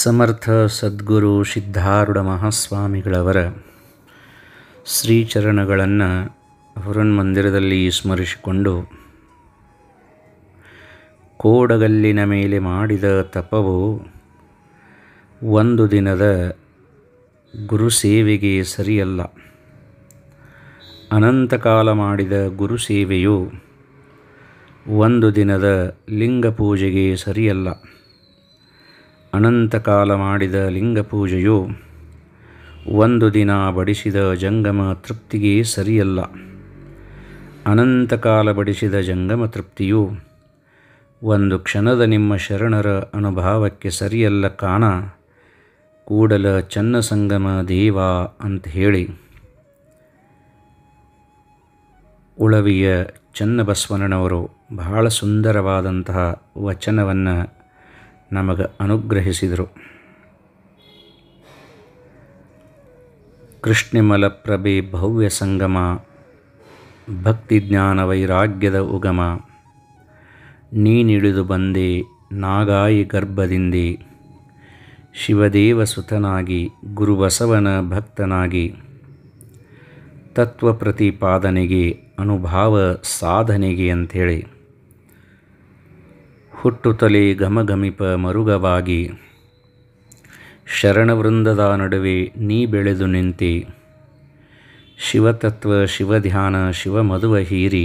ಸಮರ್ಥ ಸದ್ಗುರು ಸಿದ್ಧಾರುಢ ಮಹಾಸ್ವಾಮಿಗಳವರ ಶ್ರೀಚರಣಗಳನ್ನು ಮಂದಿರದಲ್ಲಿ ಸ್ಮರಿಸಿಕೊಂಡು ಕೋಡಗಲ್ಲಿನ ಮೇಲೆ ಮಾಡಿದ ತಪವು ಒಂದು ದಿನದ ಗುರು ಸೇವೆಗೆ ಸರಿಯಲ್ಲ ಅನಂತಕಾಲ ಮಾಡಿದ ಗುರು ಒಂದು ದಿನದ ಲಿಂಗ ಪೂಜೆಗೆ ಸರಿಯಲ್ಲ ಅನಂತಕಾಲ ಮಾಡಿದ ಲಿಂಗ ಪೂಜೆಯು ಒಂದು ದಿನ ಬಡಿಸಿದ ಜಂಗಮ ತೃಪ್ತಿಗೆ ಸರಿಯಲ್ಲ ಅನಂತಕಾಲ ಬಡಿಸಿದ ಜಂಗಮ ತೃಪ್ತಿಯು ಒಂದು ಕ್ಷಣದ ನಿಮ್ಮ ಶರಣರ ಅನುಭಾವಕ್ಕೆ ಸರಿಯಲ್ಲ ಕಾಣ ಕೂಡಲ ಚನ್ನ ಸಂಗಮ ದೇವ ಅಂತ ಹೇಳಿ ಉಳವಿಯ ಚನ್ನಬಸವಣ್ಣನವರು ಬಹಳ ಸುಂದರವಾದಂತಹ ವಚನವನ್ನು ನಮಗೆ ಅನುಗ್ರಹಿಸಿದರು ಕೃಷ್ಣಿಮಲ ಪ್ರಭೆ ಭವ್ಯ ಸಂಗಮ ಭಕ್ತಿಜ್ಞಾನ ವೈರಾಗ್ಯದ ಉಗಮ ನೀನಿಳಿದು ಬಂದೆ ನಾಗಾಯಿ ಗರ್ಭದಿಂದೆ ಶಿವದೇವ ಸುತನಾಗಿ ಗುರುಬಸವನ ಭಕ್ತನಾಗಿ ತತ್ವ ಪ್ರತಿಪಾದನೆಗೆ ಅನುಭಾವ ಸಾಧನೆಗೆ ಅಂಥೇಳಿ ಹುಟ್ಟುತಲೇ ಘಮಘಮಿಪ ಮರುಗವಾಗಿ ಶರಣವೃಂದದ ನಡುವೆ ನೀ ಬೆಳೆದು ನಿಂತಿ ಶಿವತತ್ವ ಶಿವಧ್ಯಾನ ಶಿವಮಧುವ ಹೀರಿ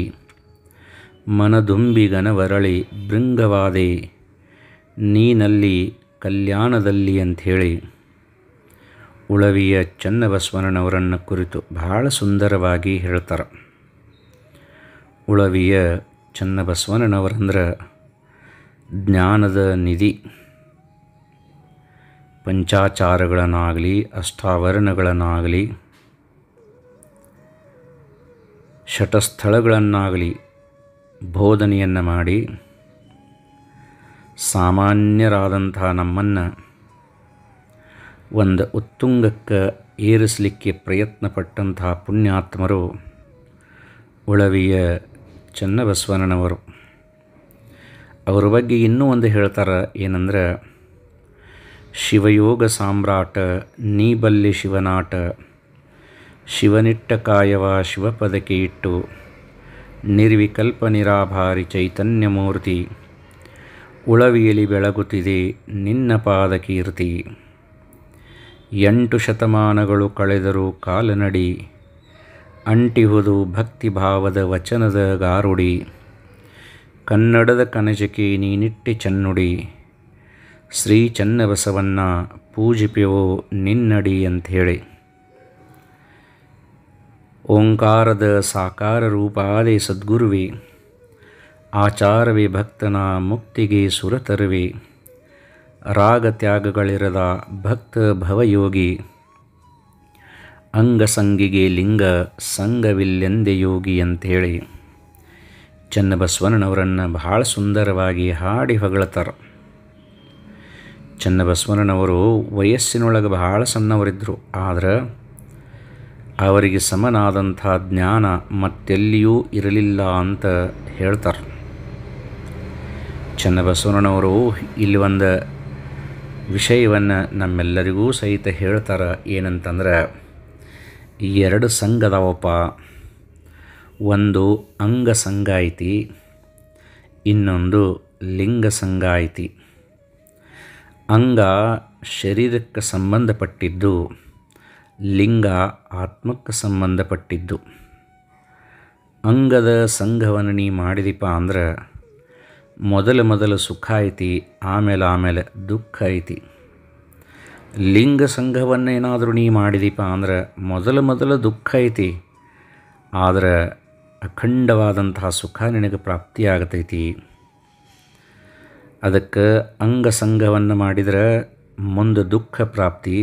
ಮನದುಂಬಿಗನವರಳಿ ಭೃಂಗವಾದೆ ನೀನಲ್ಲಿ ಕಲ್ಯಾಣದಲ್ಲಿ ಅಂಥೇಳಿ ಉಳವಿಯ ಚನ್ನಬಸವಣ್ಣನವರನ್ನು ಕುರಿತು ಬಹಳ ಸುಂದರವಾಗಿ ಹೇಳ್ತಾರೆ ಉಳವಿಯ ಚನ್ನಬಸವಣ್ಣನವರಂದ್ರೆ ಜ್ಞಾನದ ನಿಧಿ ಪಂಚಾಚಾರಗಳನ್ನಾಗಲಿ ಅಷ್ಟಾವರಣಗಳನ್ನಾಗಲಿ ಶಟಸ್ಥಳಗಳನ್ನಾಗಲಿ ಬೋಧನೆಯನ್ನು ಮಾಡಿ ಸಾಮಾನ್ಯರಾದಂಥ ನಮ್ಮನ್ನು ಒಂದು ಉತ್ತುಂಗಕ್ಕೆ ಏರಿಸಲಿಕ್ಕೆ ಪ್ರಯತ್ನಪಟ್ಟಂತಹ ಪುಣ್ಯಾತ್ಮರು ಉಳವಿಯ ಚನ್ನಬಸವಣ್ಣನವರು ಅವರ ಬಗ್ಗೆ ಇನ್ನೂ ಒಂದು ಹೇಳ್ತಾರೆ ಏನಂದ್ರೆ ಶಿವಯೋಗ ಸಾಮ್ರಾಟ ನೀಬಲ್ಲಿ ಶಿವನಾಟ ಶಿವನಿಟ್ಟ ಕಾಯವ ಶಿವಪದಕ್ಕೆ ಇಟ್ಟು ನಿರ್ವಿಕಲ್ಪ ನಿರಾಭಾರಿ ಚೈತನ್ಯ ಮೂರ್ತಿ ಉಳವಿಯಲಿ ಬೆಳಗುತ್ತಿದೆ ನಿನ್ನ ಪಾದ ಕೀರ್ತಿ ಎಂಟು ಶತಮಾನಗಳು ಕಳೆದರೂ ಕಾಲನಡಿ ಅಂಟಿಹುದು ಭಕ್ತಿಭಾವದ ವಚನದ ಗಾರುಡಿ ಕನ್ನಡದ ಕನಜಕಿ ನೀನಿಟ್ಟಿ ಚನ್ನುಡಿ ಶ್ರೀ ಚನ್ನಬಸವನ್ನ ಪೂಜಿಪೆವೋ ನಿನ್ನಡಿ ಅಂಥೇಳಿ ಓಂಕಾರದ ಸಾಕಾರ ರೂಪಾಲೆ ಸದ್ಗುರುವಿ ಆಚಾರವಿ ಭಕ್ತನ ಮುಕ್ತಿಗೆ ಸುರತರುವಿ ರಾಗ ತ್ಯಾಗಗಳಿರದ ಭಕ್ತ ಭವಯೋಗಿ ಅಂಗಸಂಗಿಗೆ ಲಿಂಗ ಸಂಗವಿಲ್ಲೆಂದೆ ಯೋಗಿ ಅಂಥೇಳಿ ಚನ್ನಬಸವಣ್ಣನವರನ್ನು ಬಹಳ ಸುಂದರವಾಗಿ ಹಾಡಿ ಹೊಗಳ್ತಾರೆ ಚನ್ನಬಸವಣ್ಣನವರು ವಯಸ್ಸಿನೊಳಗೆ ಬಹಳ ಸಣ್ಣವರಿದ್ದರು ಆದರೆ ಅವರಿಗೆ ಸಮನಾದಂಥ ಜ್ಞಾನ ಮತ್ತೆಲ್ಲಿಯೂ ಇರಲಿಲ್ಲ ಅಂತ ಹೇಳ್ತಾರೆ ಚನ್ನಬಸವಣ್ಣನವರು ಇಲ್ಲಿ ಒಂದು ವಿಷಯವನ್ನು ನಮ್ಮೆಲ್ಲರಿಗೂ ಸಹಿತ ಹೇಳ್ತಾರೆ ಏನಂತಂದ್ರೆ ಎರಡು ಸಂಘ ಒಂದು ಅಂಗ ಸಂಗಾಯಿತಿ ಇನ್ನೊಂದು ಲಿಂಗ ಸಂಗಾಯಿತಿ ಅಂಗ ಶರೀರಕ್ಕೆ ಸಂಬಂಧಪಟ್ಟಿದ್ದು ಲಿಂಗ ಆತ್ಮಕ್ಕೆ ಸಂಬಂಧಪಟ್ಟಿದ್ದು ಅಂಗದ ಸಂಘವನ್ನು ನೀ ಮಾಡಿದೀಪ ಅಂದ್ರೆ ಮೊದಲ ಮೊದಲು ಸುಖ ಐತಿ ಆಮೇಲೆ ಆಮೇಲೆ ದುಃಖ ಐತಿ ಲಿಂಗ ಸಂಘವನ್ನೇನಾದರೂ ನೀ ಮಾಡಿದೀಪ ಅಂದ್ರೆ ಮೊದಲ ಮೊದಲು ದುಃಖ ಐತಿ ಆದರೆ ಅಖಂಡವಾದಂತಹ ಸುಖ ನಿನಗೆ ಪ್ರಾಪ್ತಿಯಾಗತೈತಿ ಅದಕ್ಕೆ ಅಂಗಸಂಗವನ್ನು ಮಾಡಿದರೆ ಮುಂದೆ ದುಃಖ ಪ್ರಾಪ್ತಿ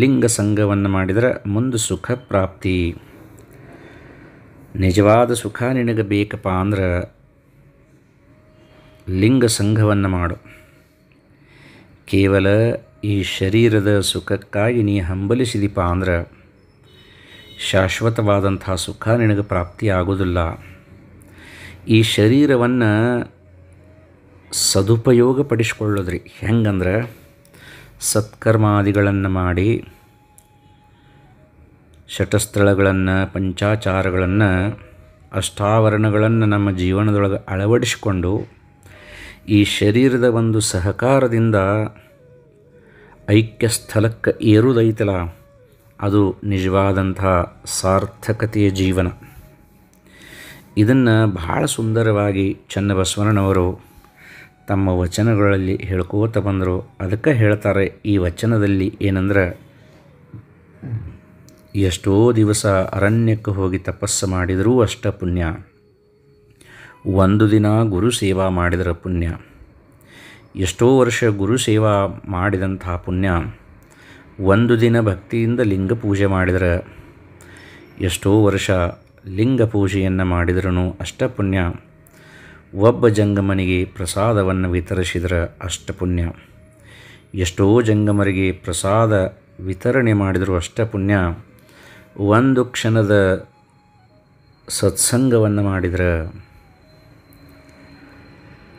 ಲಿಂಗ ಸಂಘವನ್ನು ಮಾಡಿದರೆ ಮುಂದೆ ಸುಖ ಪ್ರಾಪ್ತಿ ನಿಜವಾದ ಸುಖ ನಿನಗೆ ಬೇಕಪ್ಪ ಅಂದ್ರೆ ಲಿಂಗ ಸಂಘವನ್ನು ಮಾಡು ಕೇವಲ ಈ ಶರೀರದ ಸುಖಕ್ಕಾಗಿ ನೀ ಹಂಬಲಿಸಿದಿಪ್ಪ ಅಂದ್ರೆ ಶಾಶ್ವತವಾದಂತಹ ಸುಖ ನಿನಗೆ ಪ್ರಾಪ್ತಿ ಈ ಶರೀರವನ್ನು ಸದುಪಯೋಗ ಪಡಿಸ್ಕೊಳ್ಳೋದ್ರಿ ಹೆಂಗಂದ್ರೆ ಸತ್ಕರ್ಮಾದಿಗಳನ್ನು ಮಾಡಿ ಷಟಸ್ಥಳಗಳನ್ನು ಪಂಚಾಚಾರಗಳನ್ನು ಅಷ್ಟಾವರಣಗಳನ್ನು ನಮ್ಮ ಜೀವನದೊಳಗೆ ಅಳವಡಿಸಿಕೊಂಡು ಈ ಶರೀರದ ಒಂದು ಸಹಕಾರದಿಂದ ಐಕ್ಯಸ್ಥಲಕ್ಕೆ ಏರುದೈತಲ್ಲ ಅದು ನಿಜವಾದಂಥ ಸಾರ್ಥಕತೆಯ ಜೀವನ ಇದನ್ನು ಬಹಳ ಸುಂದರವಾಗಿ ಚನ್ನಬಸವಣ್ಣನವರು ತಮ್ಮ ವಚನಗಳಲ್ಲಿ ಹೇಳ್ಕೋತ ಬಂದರು ಅದಕ್ಕೆ ಹೇಳ್ತಾರೆ ಈ ವಚನದಲ್ಲಿ ಏನಂದ್ರೆ ಎಷ್ಟೋ ದಿವಸ ಅರಣ್ಯಕ್ಕೆ ಹೋಗಿ ತಪಸ್ಸು ಮಾಡಿದರೂ ಅಷ್ಟ ಪುಣ್ಯ ಒಂದು ದಿನ ಗುರು ಸೇವಾ ಮಾಡಿದರ ಪುಣ್ಯ ಎಷ್ಟೋ ವರ್ಷ ಗುರು ಸೇವಾ ಮಾಡಿದಂತಹ ಪುಣ್ಯ ಒಂದು ದಿನ ಭಕ್ತಿಯಿಂದ ಲಿಂಗ ಪೂಜೆ ಮಾಡಿದರೆ ಎಷ್ಟೋ ವರ್ಷ ಲಿಂಗ ಪೂಜೆಯನ್ನು ಮಾಡಿದ್ರೂ ಅಷ್ಟ ಪುಣ್ಯ ಒಬ್ಬ ಜಂಗಮನಿಗೆ ಪ್ರಸಾದವನ್ನು ವಿತರಿಸಿದ್ರೆ ಅಷ್ಟ ಪುಣ್ಯ ಎಷ್ಟೋ ಜಂಗಮರಿಗೆ ಪ್ರಸಾದ ವಿತರಣೆ ಮಾಡಿದರೂ ಅಷ್ಟ ಪುಣ್ಯ ಒಂದು ಕ್ಷಣದ ಸತ್ಸಂಗವನ್ನು ಮಾಡಿದರೆ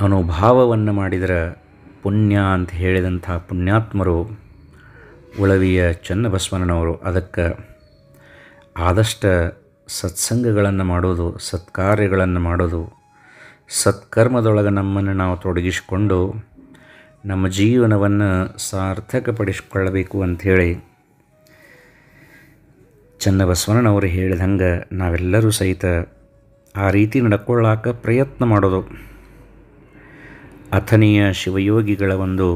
ಅನುಭಾವವನ್ನು ಮಾಡಿದರೆ ಪುಣ್ಯ ಅಂತ ಹೇಳಿದಂಥ ಪುಣ್ಯಾತ್ಮರು ಉಳವಿಯ ಚನ್ನಬಸವಣ್ಣನವರು ಅದಕ್ಕೆ ಆದಷ್ಟು ಸತ್ಸಂಗಗಳನ್ನು ಮಾಡೋದು ಸತ್ಕಾರ್ಯಗಳನ್ನು ಮಾಡೋದು ಸತ್ಕರ್ಮದೊಳಗೆ ನಮ್ಮನ್ನು ನಾವು ತೊಡಗಿಸಿಕೊಂಡು ನಮ್ಮ ಜೀವನವನ್ನು ಸಾರ್ಥಕಪಡಿಸಿಕೊಳ್ಳಬೇಕು ಅಂಥೇಳಿ ಚನ್ನಬಸವಣ್ಣನವರು ಹೇಳಿದಂಗೆ ನಾವೆಲ್ಲರೂ ಸಹಿತ ಆ ರೀತಿ ನಡ್ಕೊಳ್ಳಾಕ ಪ್ರಯತ್ನ ಮಾಡೋದು ಅಥನೀಯ ಶಿವಯೋಗಿಗಳ ಒಂದು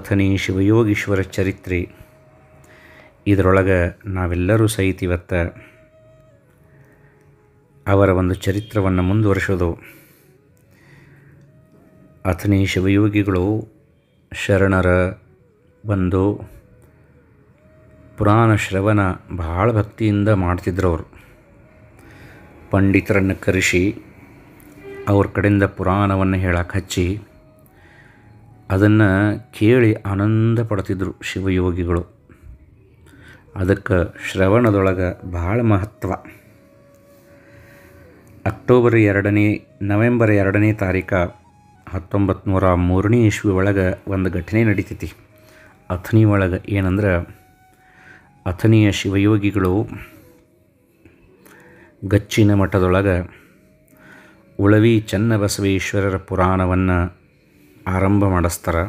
ಅಥನಿ ಶಿವಯೋಗೀಶ್ವರ ಚರಿತ್ರೆ ಇದರೊಳಗೆ ನಾವೆಲ್ಲರೂ ಸಹಿತಿವತ್ತ ಅವರ ಒಂದು ಚರಿತ್ರವನ್ನು ಮುಂದುವರಿಸೋದು ಅಥನಿ ಶಿವಯೋಗಿಗಳು ಶರಣರ ಬಂದು ಪುರಾಣ ಶ್ರವಣ ಭಾಳ ಭಕ್ತಿಯಿಂದ ಮಾಡ್ತಿದ್ರು ಅವರು ಪಂಡಿತರನ್ನು ಕರೆಸಿ ಅವ್ರ ಕಡೆಯಿಂದ ಪುರಾಣವನ್ನು ಹೇಳಕ್ಕೆ ಹಚ್ಚಿ ಅದನ್ನು ಕೇಳಿ ಆನಂದ ಪಡ್ತಿದ್ರು ಶಿವಯೋಗಿಗಳು ಅದಕ್ಕೆ ಶ್ರವಣದೊಳಗೆ ಭಾಳ ಮಹತ್ವ ಅಕ್ಟೋಬರ್ ಎರಡನೇ ನವೆಂಬರ್ ಎರಡನೇ ತಾರೀಕು ಹತ್ತೊಂಬತ್ತು ನೂರ ಮೂರನೇ ಇಸ್ವಿ ಒಳಗೆ ಒಂದು ಘಟನೆ ನಡೀತೈತಿ ಅಥನಿ ಒಳಗೆ ಏನಂದ್ರೆ ಅಥನಿಯ ಶಿವಯೋಗಿಗಳು ಗಚ್ಚಿನ ಮಠದೊಳಗೆ ಉಳವಿ ಚನ್ನಬಸವೇಶ್ವರರ ಪುರಾಣವನ್ನು ಆರಂಭ ಮಾಡಿಸ್ತಾರೆ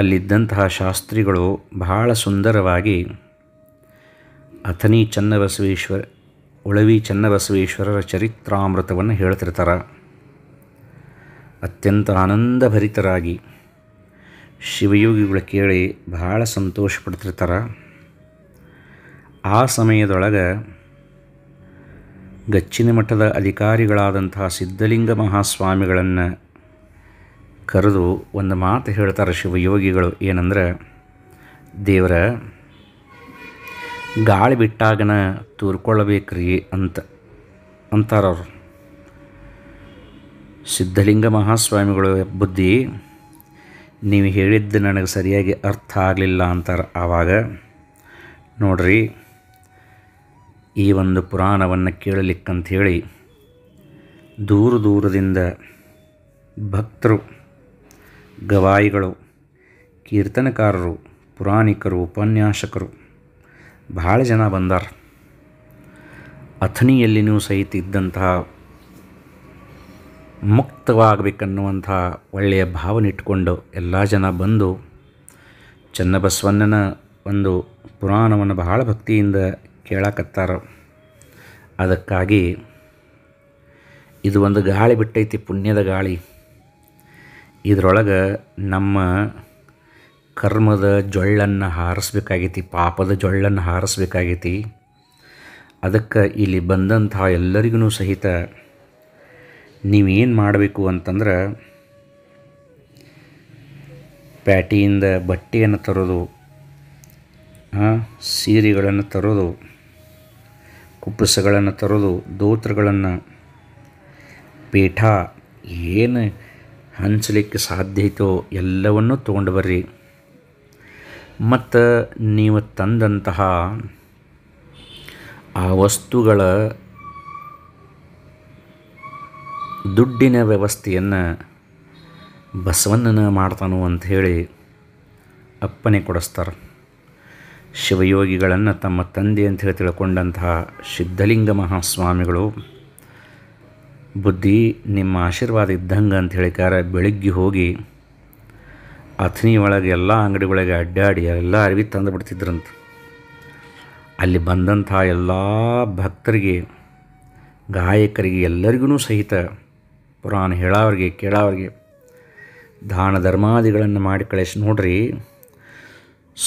ಅಲ್ಲಿದ್ದಂತಹ ಶಾಸ್ತ್ರಿಗಳು ಬಹಳ ಸುಂದರವಾಗಿ ಅಥನಿ ಚನ್ನಬಸವೇಶ್ವರ ಉಳವಿ ಚನ್ನಬಸವೇಶ್ವರರ ಚರಿತ್ರಾಮೃತವನ್ನು ಹೇಳ್ತಿರ್ತಾರೆ ಅತ್ಯಂತ ಆನಂದಭರಿತರಾಗಿ ಶಿವಯೋಗಿಗಳು ಕೇಳಿ ಬಹಳ ಸಂತೋಷ ಪಡ್ತಿರ್ತಾರೆ ಆ ಸಮಯದೊಳಗೆ ಗಚ್ಚಿನ ಮಠದ ಅಧಿಕಾರಿಗಳಾದಂತಹ ಸಿದ್ಧಲಿಂಗ ಮಹಾಸ್ವಾಮಿಗಳನ್ನು ಕರೆದು ಒಂದು ಮಾತು ಹೇಳ್ತಾರೆ ಶಿವಯೋಗಿಗಳು ಏನಂದ್ರೆ ದೇವರ ಗಾಳಿ ಬಿಟ್ಟಾಗನ ತೂರ್ಕೊಳ್ಳಬೇಕ್ರಿ ಅಂತ ಅಂತಾರವರು ಸಿದ್ಧಲಿಂಗ ಮಹಾಸ್ವಾಮಿಗಳು ಬುದ್ಧಿ ನೀವು ಹೇಳಿದ್ದು ನನಗೆ ಸರಿಯಾಗಿ ಅರ್ಥ ಆಗಲಿಲ್ಲ ಅಂತಾರೆ ಆವಾಗ ನೋಡ್ರಿ ಈ ಒಂದು ಪುರಾಣವನ್ನು ಕೇಳಲಿಕ್ಕಂಥೇಳಿ ದೂರ ದೂರದಿಂದ ಭಕ್ತರು ಗವಾಯಿಗಳು ಕೀರ್ತನಕಾರರು ಪುರಾಣಿಕರು ಉಪನ್ಯಾಸಕರು ಭಾಳ ಜನ ಬಂದಾರ ಅಥಣಿಯಲ್ಲಿನೂ ಸಹಿತ ಇದ್ದಂತಹ ಮುಕ್ತವಾಗಬೇಕನ್ನುವಂಥ ಒಳ್ಳೆಯ ಭಾವನೆ ಇಟ್ಕೊಂಡು ಎಲ್ಲ ಜನ ಬಂದು ಚನ್ನಬಸವಣ್ಣನ ಒಂದು ಪುರಾಣವನ್ನು ಬಹಳ ಭಕ್ತಿಯಿಂದ ಕೇಳಕತ್ತಾರ ಅದಕ್ಕಾಗಿ ಇದು ಒಂದು ಗಾಳಿ ಬಿಟ್ಟೈತಿ ಪುಣ್ಯದ ಗಾಳಿ ಇದರೊಳಗೆ ನಮ್ಮ ಕರ್ಮದ ಜೊಳ್ಳನ್ನು ಹಾರಿಸ್ಬೇಕಾಗೈತಿ ಪಾಪದ ಜೊಳ್ಳನ್ನು ಹಾರಿಸ್ಬೇಕಾಗೈತಿ ಅದಕ್ಕೆ ಇಲ್ಲಿ ಬಂದಂತಹ ಎಲ್ಲರಿಗೂ ಸಹಿತ ನೀವೇನು ಮಾಡಬೇಕು ಅಂತಂದ್ರೆ ಪ್ಯಾಟಿಯಿಂದ ಬಟ್ಟೆಯನ್ನು ತರೋದು ಸೀರೆಗಳನ್ನು ತರೋದು ಕುಪ್ಪಸಗಳನ್ನು ತರೋದು ದೋತ್ರಗಳನ್ನು ಪೀಠ ಏನು ಹಂಚಲಿಕ್ಕೆ ಸಾಧ್ಯ ಐತೋ ಎಲ್ಲವನ್ನೂ ತೊಗೊಂಡು ಬರ್ರಿ ಮತ್ತು ನೀವು ತಂದಂತಹ ಆ ವಸ್ತುಗಳ ದುಡ್ಡಿನ ವ್ಯವಸ್ಥೆಯನ್ನು ಬಸವಣ್ಣನ ಮಾಡ್ತಾನು ಹೇಳಿ ಅಪ್ಪನೆ ಕೊಡಿಸ್ತಾರೆ ಶಿವಯೋಗಿಗಳನ್ನು ತಮ್ಮ ತಂದೆ ಅಂತ ಹೇಳಿ ತಿಳ್ಕೊಂಡಂತಹ ಸಿದ್ಧಲಿಂಗ ಮಹಾಸ್ವಾಮಿಗಳು ಬುದ್ಧಿ ನಿಮ್ಮ ಆಶೀರ್ವಾದ ಇದ್ದಂಗೆ ಅಂತ ಹೇಳಿಕಾರ ಬೆಳಿಗ್ಗೆ ಹೋಗಿ ಅಥನಿ ಒಳಗೆ ಎಲ್ಲ ಅಂಗಡಿಗಳಿಗೆ ಅಡ್ಡಾಡಿ ಎಲ್ಲ ಅರಿವಿ ತಂದು ಬಿಡ್ತಿದ್ರಂತ ಅಲ್ಲಿ ಬಂದಂಥ ಎಲ್ಲ ಭಕ್ತರಿಗೆ ಗಾಯಕರಿಗೆ ಎಲ್ಲರಿಗೂ ಸಹಿತ ಪುರಾಣ ಹೇಳೋರಿಗೆ ಕೇಳೋರಿಗೆ ದಾನ ಧರ್ಮಾದಿಗಳನ್ನು ಮಾಡಿ ಕಳಿಸಿ ನೋಡ್ರಿ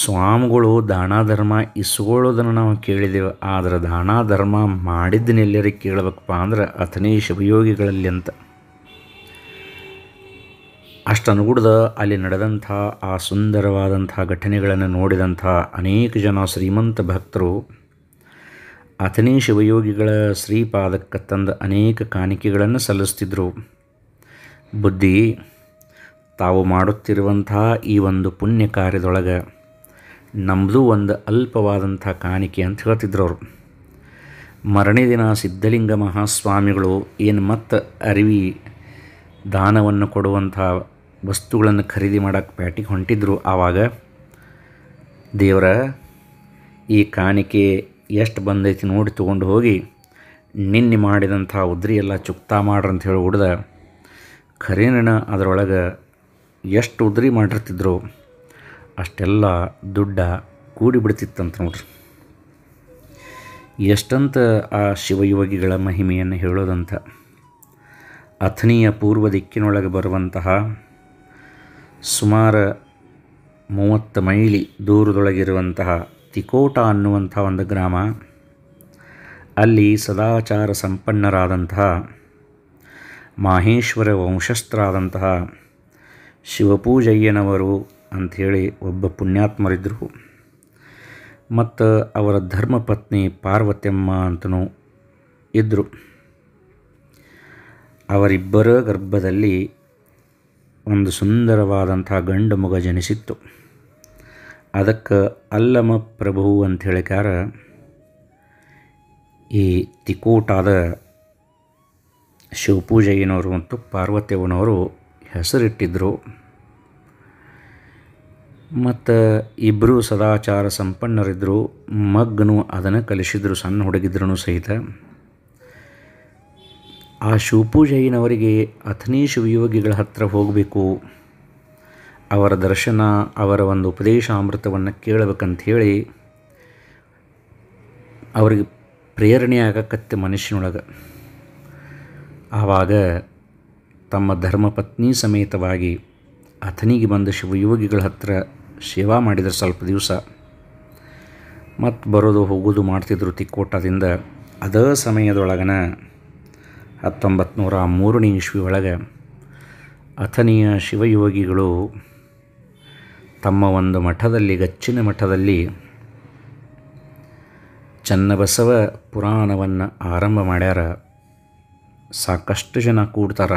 ಸ್ವಾಮಿಗಳು ದಾನ ಧರ್ಮ ಇಸ್ಕೊಳ್ಳೋದನ್ನು ನಾವು ಕೇಳಿದೆವು ಆದರೆ ದಾನ ಧರ್ಮ ಮಾಡಿದ್ದನ್ನೆಲ್ಲರಿ ಕೇಳಬೇಕಪ್ಪ ಅಂದ್ರೆ ಅಥನೇ ಶಿವಯೋಗಿಗಳಲ್ಲಿ ಅಂತ ಅಷ್ಟನುಗುಡ್ದ ಅಲ್ಲಿ ನಡೆದಂಥ ಆ ಸುಂದರವಾದಂಥ ಘಟನೆಗಳನ್ನು ನೋಡಿದಂಥ ಅನೇಕ ಜನ ಶ್ರೀಮಂತ ಭಕ್ತರು ಅಥನೇ ಶಿವಯೋಗಿಗಳ ಶ್ರೀಪಾದಕ್ಕೆ ತಂದ ಅನೇಕ ಕಾಣಿಕೆಗಳನ್ನು ಸಲ್ಲಿಸ್ತಿದ್ರು ಬುದ್ಧಿ ತಾವು ಮಾಡುತ್ತಿರುವಂಥ ಈ ಒಂದು ಪುಣ್ಯ ಕಾರ್ಯದೊಳಗೆ ನಮ್ಮದು ಒಂದು ಅಲ್ಪವಾದಂಥ ಕಾಣಿಕೆ ಅಂತ ಹೇಳ್ತಿದ್ರು ಅವರು ಮರಣ ದಿನ ಸಿದ್ಧಲಿಂಗ ಮಹಾಸ್ವಾಮಿಗಳು ಏನು ಮತ್ತು ಅರಿವಿ ದಾನವನ್ನು ಕೊಡುವಂಥ ವಸ್ತುಗಳನ್ನು ಖರೀದಿ ಮಾಡೋಕ್ಕೆ ಪ್ಯಾಟಿಗೆ ಹೊಂಟಿದ್ರು ಆವಾಗ ದೇವರ ಈ ಕಾಣಿಕೆ ಎಷ್ಟು ಬಂದೈತಿ ನೋಡಿ ತೊಗೊಂಡು ಹೋಗಿ ನಿನ್ನೆ ಮಾಡಿದಂಥ ಉದ್ರಿ ಎಲ್ಲ ಚುಕ್ತಾ ಮಾಡ್ರಂತ ಹೇಳಿ ಹುಡ್ದ ಖರೇನ ಅದರೊಳಗೆ ಎಷ್ಟು ಉದ್ರಿ ಮಾಡಿರ್ತಿದ್ರು ಅಷ್ಟೆಲ್ಲ ದುಡ್ಡ ಕೂಡಿಬಿಡ್ತಿತ್ತಂತ ನೋಡ್ರಿ ಎಷ್ಟಂತ ಆ ಶಿವಯೋಗಿಗಳ ಮಹಿಮೆಯನ್ನು ಹೇಳೋದಂತ ಅಥನಿಯ ಪೂರ್ವ ದಿಕ್ಕಿನೊಳಗೆ ಬರುವಂತಹ ಸುಮಾರು ಮೂವತ್ತು ಮೈಲಿ ದೂರದೊಳಗಿರುವಂತಹ ತಿಕೋಟ ಅನ್ನುವಂಥ ಒಂದು ಗ್ರಾಮ ಅಲ್ಲಿ ಸದಾಚಾರ ಸಂಪನ್ನರಾದಂತಹ ಮಾಹೇಶ್ವರ ವಂಶಸ್ಥರಾದಂತಹ ಶಿವಪೂಜಯ್ಯನವರು ಅಂಥೇಳಿ ಒಬ್ಬ ಪುಣ್ಯಾತ್ಮರಿದ್ದರು ಮತ್ತು ಅವರ ಧರ್ಮಪತ್ನಿ ಪಾರ್ವತಮ್ಮ ಅಂತನೂ ಇದ್ದರು ಅವರಿಬ್ಬರ ಗರ್ಭದಲ್ಲಿ ಒಂದು ಸುಂದರವಾದಂಥ ಗಂಡು ಮಗ ಜನಿಸಿತ್ತು ಅದಕ್ಕೆ ಅಲ್ಲಮ ಪ್ರಭು ಅಂತ ಹೇಳಿಕಾರ ಈ ತಿಕೋಟಾದ ಶಿವಪೂಜಯ್ಯನವರು ಮತ್ತು ಪಾರ್ವತಿಯವನವರು ಹೆಸರಿಟ್ಟಿದ್ದರು ಮತ್ತು ಇಬ್ಬರು ಸದಾಚಾರ ಸಂಪನ್ನರಿದ್ದರು ಮಗ್ಗನು ಅದನ್ನು ಕಲಿಸಿದ್ರು ಸಣ್ಣ ಹುಡುಗಿದ್ರೂ ಸಹಿತ ಆ ಶಿವಪು ಜೈನವರಿಗೆ ಅಥನಿ ಶಿವಯೋಗಿಗಳ ಹತ್ರ ಹೋಗಬೇಕು ಅವರ ದರ್ಶನ ಅವರ ಒಂದು ಉಪದೇಶ ಅಮೃತವನ್ನು ಕೇಳಬೇಕಂತ ಹೇಳಿ ಅವರಿಗೆ ಪ್ರೇರಣೆ ಆಗಕತ್ತೆ ಮನುಷ್ಯನೊಳಗೆ ಆವಾಗ ತಮ್ಮ ಧರ್ಮಪತ್ನಿ ಸಮೇತವಾಗಿ ಅಥನಿಗೆ ಬಂದ ಶಿವಯೋಗಿಗಳ ಹತ್ರ ಸೇವಾ ಮಾಡಿದರು ಸ್ವಲ್ಪ ದಿವಸ ಮತ್ತು ಬರೋದು ಹೋಗೋದು ಮಾಡ್ತಿದ್ರು ತಿಕ್ಕೋಟದಿಂದ ಅದೇ ಸಮಯದೊಳಗನ ಹತ್ತೊಂಬತ್ತು ನೂರ ಮೂರನೇ ಇಸ್ವಿ ಒಳಗೆ ಅಥನಿಯ ಶಿವಯೋಗಿಗಳು ತಮ್ಮ ಒಂದು ಮಠದಲ್ಲಿ ಗಚ್ಚಿನ ಮಠದಲ್ಲಿ ಚನ್ನಬಸವ ಪುರಾಣವನ್ನು ಆರಂಭ ಮಾಡ್ಯಾರ ಸಾಕಷ್ಟು ಜನ ಕೂಡ್ತಾರ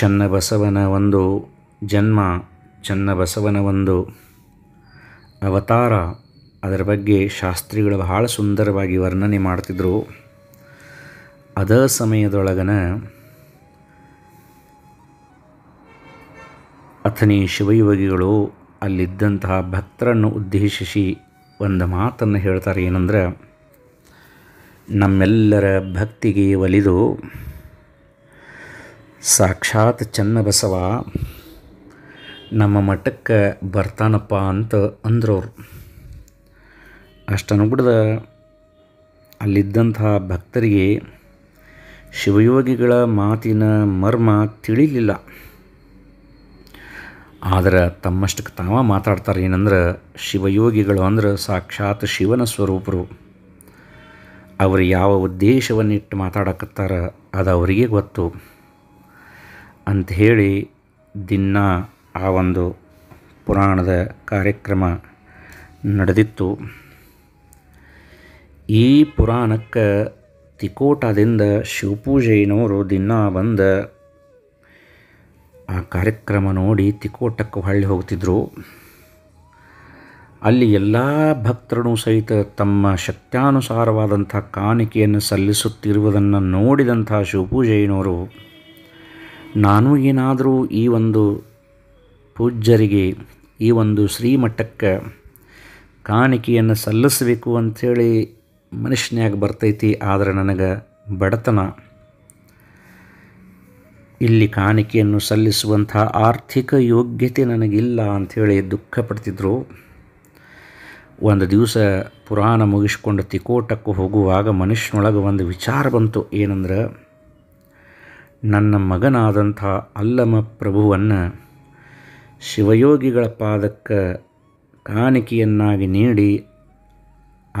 ಚನ್ನಬಸವನ ಒಂದು ಜನ್ಮ ಚನ್ನಬಸವನ ಒಂದು ಅವತಾರ ಅದರ ಬಗ್ಗೆ ಶಾಸ್ತ್ರಿಗಳು ಬಹಳ ಸುಂದರವಾಗಿ ವರ್ಣನೆ ಮಾಡ್ತಿದ್ರು ಅದ ಸಮಯದೊಳಗನ ಅಥನಿ ಶಿವಯೋಗಿಗಳು ಅಲ್ಲಿದ್ದಂತಹ ಭಕ್ತರನ್ನು ಉದ್ದೇಶಿಸಿ ಒಂದು ಮಾತನ್ನು ಹೇಳ್ತಾರೆ ಏನಂದ್ರೆ ನಮ್ಮೆಲ್ಲರ ಭಕ್ತಿಗೆ ಒಲಿದು ಸಾಕ್ಷಾತ್ ಚನ್ನಬಸವ ನಮ್ಮ ಮಠಕ್ಕೆ ಬರ್ತಾನಪ್ಪ ಅಂತ ಅಂದ್ರವ್ರು ಅಷ್ಟನುಗುಡ್ದ ಅಲ್ಲಿದ್ದಂತಹ ಭಕ್ತರಿಗೆ ಶಿವಯೋಗಿಗಳ ಮಾತಿನ ಮರ್ಮ ತಿಳಿಲಿಲ್ಲ ಆದರೆ ತಮ್ಮಷ್ಟಕ್ಕೆ ತಾವ ಮಾತಾಡ್ತಾರೆ ಏನಂದ್ರೆ ಶಿವಯೋಗಿಗಳು ಅಂದ್ರೆ ಸಾಕ್ಷಾತ್ ಶಿವನ ಸ್ವರೂಪರು ಅವರು ಯಾವ ಉದ್ದೇಶವನ್ನಿಟ್ಟು ಮಾತಾಡಕತ್ತಾರ ಅದು ಅವರಿಗೆ ಗೊತ್ತು ಅಂಥೇಳಿ ದಿನ ಆ ಒಂದು ಪುರಾಣದ ಕಾರ್ಯಕ್ರಮ ನಡೆದಿತ್ತು ಈ ಪುರಾಣಕ್ಕೆ ತಿಕೋಟದಿಂದ ಶಿವಪೂಜೆಯನವರು ದಿನ ಬಂದ ಆ ಕಾರ್ಯಕ್ರಮ ನೋಡಿ ತಿಕೋಟಕ್ಕೆ ಹೊಳ್ಳಿ ಹೋಗ್ತಿದ್ದರು ಅಲ್ಲಿ ಎಲ್ಲ ಭಕ್ತರನ್ನು ಸಹಿತ ತಮ್ಮ ಶಕ್ತಾನುಸಾರವಾದಂಥ ಕಾಣಿಕೆಯನ್ನು ಸಲ್ಲಿಸುತ್ತಿರುವುದನ್ನು ನೋಡಿದಂಥ ಶಿವಪೂಜೆಯನವರು ನಾನು ಏನಾದರೂ ಈ ಒಂದು ಪೂಜ್ಯರಿಗೆ ಈ ಒಂದು ಶ್ರೀಮಠಕ್ಕೆ ಕಾಣಿಕೆಯನ್ನು ಸಲ್ಲಿಸಬೇಕು ಅಂಥೇಳಿ ಮನುಷ್ಯನ್ಯಾಗ ಬರ್ತೈತಿ ಆದರೆ ನನಗೆ ಬಡತನ ಇಲ್ಲಿ ಕಾಣಿಕೆಯನ್ನು ಸಲ್ಲಿಸುವಂಥ ಆರ್ಥಿಕ ಯೋಗ್ಯತೆ ನನಗಿಲ್ಲ ಅಂಥೇಳಿ ದುಃಖ ಪಡ್ತಿದ್ರು ಒಂದು ದಿವಸ ಪುರಾಣ ಮುಗಿಸ್ಕೊಂಡು ತಿಕೋಟಕ್ಕೂ ಹೋಗುವಾಗ ಮನುಷ್ಯನೊಳಗೆ ಒಂದು ವಿಚಾರ ಬಂತು ಏನಂದ್ರೆ ನನ್ನ ಮಗನಾದಂಥ ಅಲ್ಲಮ ಪ್ರಭುವನ್ನು ಶಿವಯೋಗಿಗಳ ಪಾದಕ್ಕೆ ಕಾಣಿಕೆಯನ್ನಾಗಿ ನೀಡಿ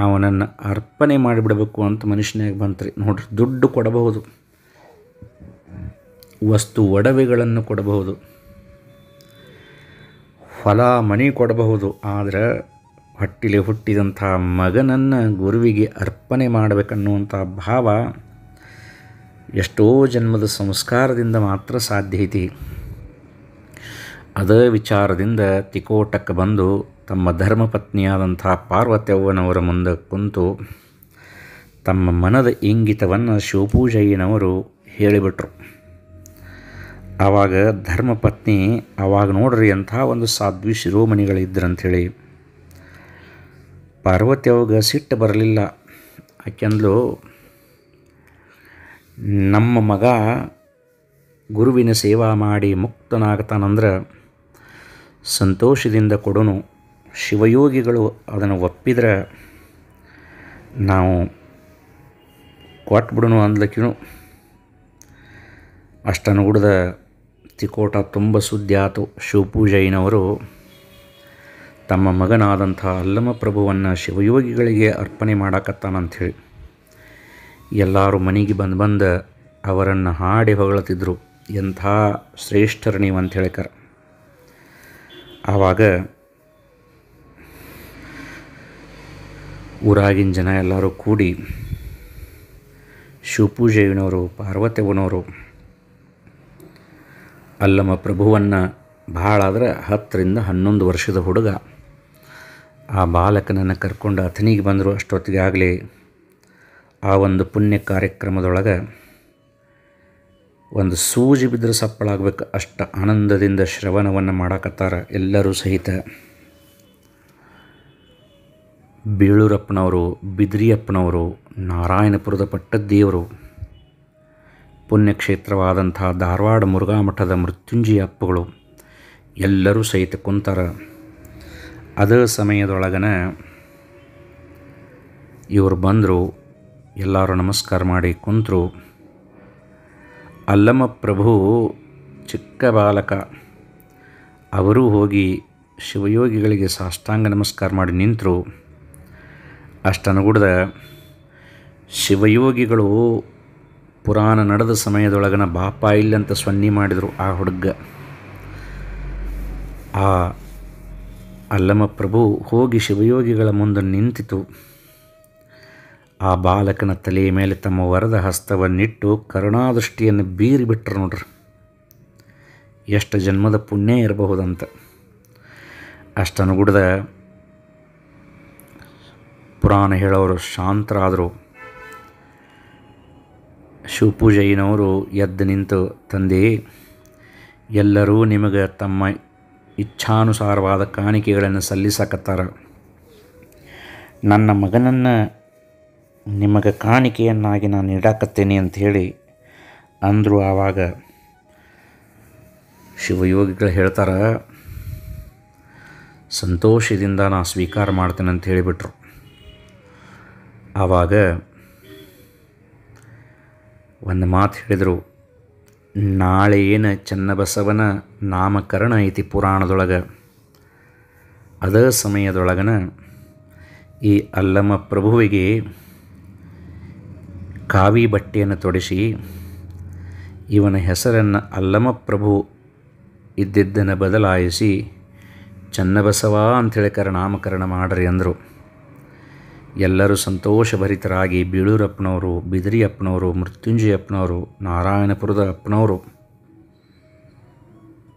ಅವನನ್ನು ಅರ್ಪಣೆ ಮಾಡಿಬಿಡಬೇಕು ಅಂತ ಮನುಷ್ಯನಾಗಿ ಬಂತು ನೋಡ್ರಿ ದುಡ್ಡು ಕೊಡಬಹುದು ವಸ್ತು ಒಡವೆಗಳನ್ನು ಕೊಡಬಹುದು ಫಲ ಮಣಿ ಕೊಡಬಹುದು ಆದರೆ ಹಟ್ಟಿಲೆ ಹುಟ್ಟಿದಂಥ ಮಗನನ್ನು ಗುರುವಿಗೆ ಅರ್ಪಣೆ ಮಾಡಬೇಕನ್ನುವಂಥ ಭಾವ ಎಷ್ಟೋ ಜನ್ಮದ ಸಂಸ್ಕಾರದಿಂದ ಮಾತ್ರ ಸಾಧ್ಯ ಐತಿ ಅದೇ ವಿಚಾರದಿಂದ ತಿಕೋಟಕ್ಕೆ ಬಂದು ತಮ್ಮ ಧರ್ಮಪತ್ನಿಯಾದಂಥ ಪಾರ್ವತ್ಯವ್ವನವರ ಮುಂದೆ ಕುಂತು ತಮ್ಮ ಮನದ ಇಂಗಿತವನ್ನು ಶಿವಪೂಜಯ್ಯನವರು ಹೇಳಿಬಿಟ್ರು ಆವಾಗ ಧರ್ಮಪತ್ನಿ ಆವಾಗ ನೋಡ್ರಿ ಅಂಥ ಒಂದು ಸಾಧ್ವಿ ಶಿರೋಮಣಿಗಳಿದ್ರಂಥೇಳಿ ಹೇಳಿ ಸಿಟ್ಟು ಬರಲಿಲ್ಲ ಯಾಕೆಂದ್ಲು ನಮ್ಮ ಮಗ ಗುರುವಿನ ಸೇವಾ ಮಾಡಿ ಮುಕ್ತನಾಗ್ತಾನಂದ್ರೆ ಸಂತೋಷದಿಂದ ಕೊಡೋನು ಶಿವಯೋಗಿಗಳು ಅದನ್ನು ಒಪ್ಪಿದ್ರೆ ನಾವು ಕೊಟ್ಬಿಡೋನು ಅಂದ್ಲಕ್ಕಿನೂ ಹುಡ್ದ ತಿಕೋಟ ತುಂಬ ಸುದ್ದಿ ಆತು ಶಿವಪೂಜಯ್ಯನವರು ತಮ್ಮ ಮಗನಾದಂಥ ಅಲ್ಲಮ ಪ್ರಭುವನ್ನು ಶಿವಯೋಗಿಗಳಿಗೆ ಅರ್ಪಣೆ ಮಾಡಾಕತ್ತಾನಂಥೇಳಿ ಎಲ್ಲರೂ ಮನೆಗೆ ಬಂದು ಬಂದು ಅವರನ್ನು ಹಾಡಿ ಹೊಗಳತಿದ್ರು ಎಂಥ ಶ್ರೇಷ್ಠರು ನೀವು ಅಂತ ಹೇಳ್ಕಾರ ಆವಾಗ ಊರಾಗಿನ ಜನ ಎಲ್ಲರೂ ಕೂಡಿ ಶಿವಪೂಜೆಯವರು ಪಾರ್ವತಿಯವ್ವನವರು ಅಲ್ಲಮ್ಮ ಪ್ರಭುವನ್ನು ಭಾಳ ಆದರೆ ಹತ್ತರಿಂದ ಹನ್ನೊಂದು ವರ್ಷದ ಹುಡುಗ ಆ ಬಾಲಕನನ್ನು ಕರ್ಕೊಂಡು ಅಥನಿಗೆ ಬಂದರು ಅಷ್ಟೊತ್ತಿಗೆ ಆಗಲಿ ಆ ಒಂದು ಪುಣ್ಯ ಕಾರ್ಯಕ್ರಮದೊಳಗೆ ಒಂದು ಸೂಜಿ ಬಿದ್ದರೆ ಸಪ್ಪಳಾಗಬೇಕು ಅಷ್ಟು ಆನಂದದಿಂದ ಶ್ರವಣವನ್ನು ಮಾಡಾಕತ್ತಾರ ಎಲ್ಲರೂ ಸಹಿತ ಬೀಳೂರಪ್ಪನವರು ಬಿದ್ರಿಯಪ್ಪನವರು ನಾರಾಯಣಪುರದ ಪಟ್ಟದ್ದೇವರು ಪುಣ್ಯಕ್ಷೇತ್ರವಾದಂಥ ಧಾರವಾಡ ಮುರುಘಾ ಮಠದ ಮೃತ್ಯುಂಜಯ ಅಪ್ಪಗಳು ಎಲ್ಲರೂ ಸಹಿತ ಕುಂತಾರ ಅದೇ ಸಮಯದೊಳಗನ ಇವರು ಬಂದರು ಎಲ್ಲರೂ ನಮಸ್ಕಾರ ಮಾಡಿ ಕುಂತರು ಅಲ್ಲಮ ಪ್ರಭು ಚಿಕ್ಕ ಬಾಲಕ ಅವರೂ ಹೋಗಿ ಶಿವಯೋಗಿಗಳಿಗೆ ಸಾಷ್ಟಾಂಗ ನಮಸ್ಕಾರ ಮಾಡಿ ನಿಂತರು ಅಷ್ಟನುಗುಡ್ದ ಶಿವಯೋಗಿಗಳು ಪುರಾಣ ನಡೆದ ಸಮಯದೊಳಗನ ಬಾಪ ಅಂತ ಸ್ವನ್ನಿ ಮಾಡಿದರು ಆ ಹುಡುಗ ಆ ಅಲ್ಲಮ ಪ್ರಭು ಹೋಗಿ ಶಿವಯೋಗಿಗಳ ಮುಂದೆ ನಿಂತಿತು ಆ ಬಾಲಕನ ತಲೆಯ ಮೇಲೆ ತಮ್ಮ ವರದ ಹಸ್ತವನ್ನಿಟ್ಟು ಕರುಣಾದೃಷ್ಟಿಯನ್ನು ಬೀರಿ ನೋಡ್ರಿ ಎಷ್ಟು ಜನ್ಮದ ಪುಣ್ಯ ಇರಬಹುದಂತ ಅಷ್ಟನುಗುಡದ ಪುರಾಣ ಹೇಳೋರು ಶಾಂತರಾದರು ಶಿವಪೂಜಯ್ಯನವರು ಎದ್ದು ನಿಂತು ತಂದೆ ಎಲ್ಲರೂ ನಿಮಗೆ ತಮ್ಮ ಇಚ್ಛಾನುಸಾರವಾದ ಕಾಣಿಕೆಗಳನ್ನು ಸಲ್ಲಿಸಕತ್ತಾರ ನನ್ನ ಮಗನನ್ನು ನಿಮಗೆ ಕಾಣಿಕೆಯನ್ನಾಗಿ ನಾನು ಇಡಾಕತ್ತೇನೆ ಅಂಥೇಳಿ ಅಂದರು ಆವಾಗ ಶಿವಯೋಗಿಗಳು ಹೇಳ್ತಾರ ಸಂತೋಷದಿಂದ ನಾ ಸ್ವೀಕಾರ ಮಾಡ್ತೇನೆ ಅಂತ ಹೇಳಿಬಿಟ್ರು ಆವಾಗ ಒಂದು ಮಾತು ಹೇಳಿದರು ನಾಳೆ ಏನು ಚನ್ನಬಸವನ ನಾಮಕರಣ ಐತಿ ಪುರಾಣದೊಳಗೆ ಅದೇ ಸಮಯದೊಳಗನ ಈ ಅಲ್ಲಮ್ಮ ಪ್ರಭುವಿಗೆ ಕಾವಿ ಬಟ್ಟೆಯನ್ನು ತೊಡಿಸಿ ಇವನ ಹೆಸರನ್ನು ಅಲ್ಲಮಪ್ರಭು ಇದ್ದಿದ್ದನ್ನು ಬದಲಾಯಿಸಿ ಚನ್ನಬಸವ ಅಂಥೇಳಿ ಕರ ನಾಮಕರಣ ಮಾಡ್ರಿ ಅಂದರು ಎಲ್ಲರೂ ಸಂತೋಷಭರಿತರಾಗಿ ಬೀಳೂರಪ್ಪನವರು ಮೃತ್ಯುಂಜಯ ಮೃತ್ಯುಂಜಯಪ್ಪನವರು ನಾರಾಯಣಪುರದ ಅಪ್ಪನವರು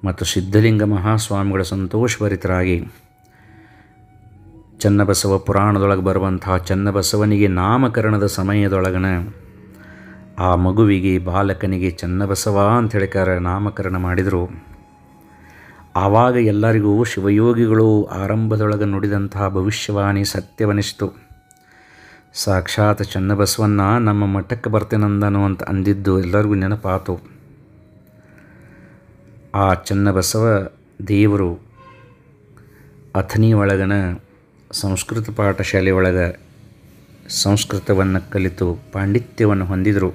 ಮತ್ತು ಸಿದ್ಧಲಿಂಗ ಮಹಾಸ್ವಾಮಿಗಳ ಸಂತೋಷಭರಿತರಾಗಿ ಚನ್ನಬಸವ ಪುರಾಣದೊಳಗೆ ಬರುವಂತಹ ಚನ್ನಬಸವನಿಗೆ ನಾಮಕರಣದ ಸಮಯದೊಳಗನ ಆ ಮಗುವಿಗೆ ಬಾಲಕನಿಗೆ ಚನ್ನಬಸವ ಅಂತ ಹೇಳಿಕಾರ ನಾಮಕರಣ ಮಾಡಿದರು ಆವಾಗ ಎಲ್ಲರಿಗೂ ಶಿವಯೋಗಿಗಳು ಆರಂಭದೊಳಗೆ ನುಡಿದಂತಹ ಭವಿಷ್ಯವಾಣಿ ಸತ್ಯವನಿಸ್ತು ಸಾಕ್ಷಾತ್ ಚನ್ನಬಸವನ್ನ ನಮ್ಮ ಮಠಕ್ಕೆ ಬರ್ತೇನಂದನು ಅಂತ ಅಂದಿದ್ದು ಎಲ್ಲರಿಗೂ ನೆನಪಾತು ಆ ಚನ್ನಬಸವ ದೇವರು ಅಥನಿ ಒಳಗನ ಸಂಸ್ಕೃತ ಪಾಠಶಾಲೆಯೊಳಗೆ ಸಂಸ್ಕೃತವನ್ನು ಕಲಿತು ಪಾಂಡಿತ್ಯವನ್ನು ಹೊಂದಿದರು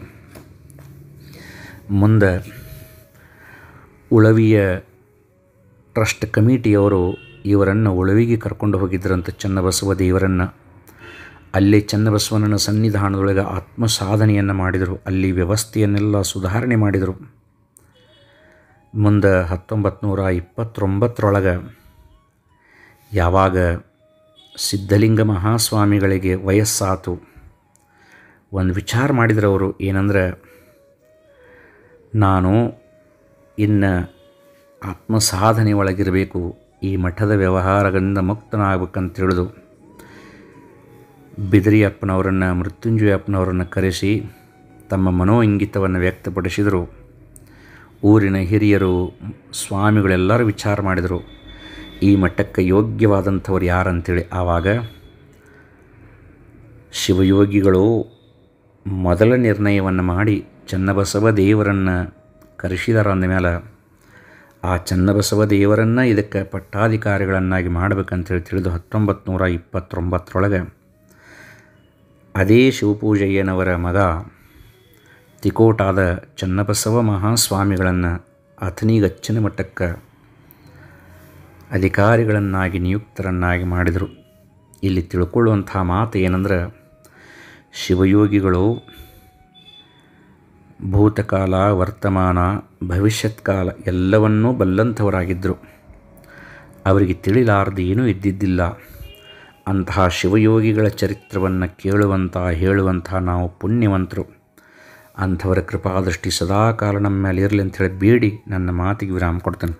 ಮುಂದೆ ಉಳವಿಯ ಟ್ರಸ್ಟ್ ಕಮಿಟಿಯವರು ಇವರನ್ನು ಉಳವಿಗೆ ಕರ್ಕೊಂಡು ಹೋಗಿದ್ದರಂತ ಚನ್ನಬಸವ ದೇವರನ್ನು ಅಲ್ಲಿ ಚನ್ನಬಸವನ ಸನ್ನಿಧಾನದೊಳಗೆ ಆತ್ಮ ಸಾಧನೆಯನ್ನು ಮಾಡಿದರು ಅಲ್ಲಿ ವ್ಯವಸ್ಥೆಯನ್ನೆಲ್ಲ ಸುಧಾರಣೆ ಮಾಡಿದರು ಮುಂದೆ ಹತ್ತೊಂಬತ್ತು ನೂರ ಇಪ್ಪತ್ತೊಂಬತ್ತರೊಳಗೆ ಯಾವಾಗ ಸಿದ್ಧಲಿಂಗ ಮಹಾಸ್ವಾಮಿಗಳಿಗೆ ವಯಸ್ಸಾತು ಒಂದು ವಿಚಾರ ಮಾಡಿದ್ರು ಅವರು ಏನಂದ್ರೆ ನಾನು ಇನ್ನು ಆತ್ಮ ಸಾಧನೆ ಒಳಗಿರಬೇಕು ಈ ಮಠದ ವ್ಯವಹಾರಗಳಿಂದ ಮುಕ್ತನಾಗಬೇಕಂತ ತಿಳಿದು ಬಿದರಿಯಪ್ಪನವರನ್ನು ಅಪ್ಪನವರನ್ನು ಕರೆಸಿ ತಮ್ಮ ಮನೋ ಇಂಗಿತವನ್ನು ವ್ಯಕ್ತಪಡಿಸಿದರು ಊರಿನ ಹಿರಿಯರು ಸ್ವಾಮಿಗಳೆಲ್ಲರೂ ವಿಚಾರ ಮಾಡಿದರು ಈ ಮಟ್ಟಕ್ಕೆ ಯೋಗ್ಯವಾದಂಥವ್ರು ಯಾರಂಥೇಳಿ ಆವಾಗ ಶಿವಯೋಗಿಗಳು ಮೊದಲ ನಿರ್ಣಯವನ್ನು ಮಾಡಿ ಚನ್ನಬಸವ ದೇವರನ್ನು ಕರೆಸಿದಾರ ಮೇಲೆ ಆ ಚನ್ನಬಸವ ದೇವರನ್ನು ಇದಕ್ಕೆ ಪಟ್ಟಾಧಿಕಾರಿಗಳನ್ನಾಗಿ ಮಾಡಬೇಕಂತೇಳಿ ತಿಳಿದು ಹತ್ತೊಂಬತ್ತು ನೂರ ಇಪ್ಪತ್ತೊಂಬತ್ತರೊಳಗೆ ಅದೇ ಶಿವಪೂಜಯ್ಯನವರ ಮಗ ತಿಕೋಟಾದ ಚನ್ನಬಸವ ಮಹಾಸ್ವಾಮಿಗಳನ್ನು ಅಥನಿಗಚ್ಚಿನ ಮಟ್ಟಕ್ಕೆ ಅಧಿಕಾರಿಗಳನ್ನಾಗಿ ನಿಯುಕ್ತರನ್ನಾಗಿ ಮಾಡಿದರು ಇಲ್ಲಿ ತಿಳ್ಕೊಳ್ಳುವಂಥ ಮಾತು ಏನಂದ್ರೆ ಶಿವಯೋಗಿಗಳು ಭೂತಕಾಲ ವರ್ತಮಾನ ಭವಿಷ್ಯತ್ಕಾಲ ಎಲ್ಲವನ್ನೂ ಬಲ್ಲಂಥವರಾಗಿದ್ದರು ಅವರಿಗೆ ತಿಳಿಲಾರದು ಏನೂ ಇದ್ದಿದ್ದಿಲ್ಲ ಅಂತಹ ಶಿವಯೋಗಿಗಳ ಚರಿತ್ರವನ್ನು ಕೇಳುವಂಥ ಹೇಳುವಂಥ ನಾವು ಪುಣ್ಯವಂತರು ಅಂಥವರ ಕೃಪಾದೃಷ್ಟಿ ಸದಾಕಾಲ ನಮ್ಮ ಮೇಲೆ ಇರಲಿ ಅಂತ ಹೇಳಿ ಬೇಡಿ ನನ್ನ ಮಾತಿಗೆ ವಿರಾಮ ಕೊಡ್ತೇನೆ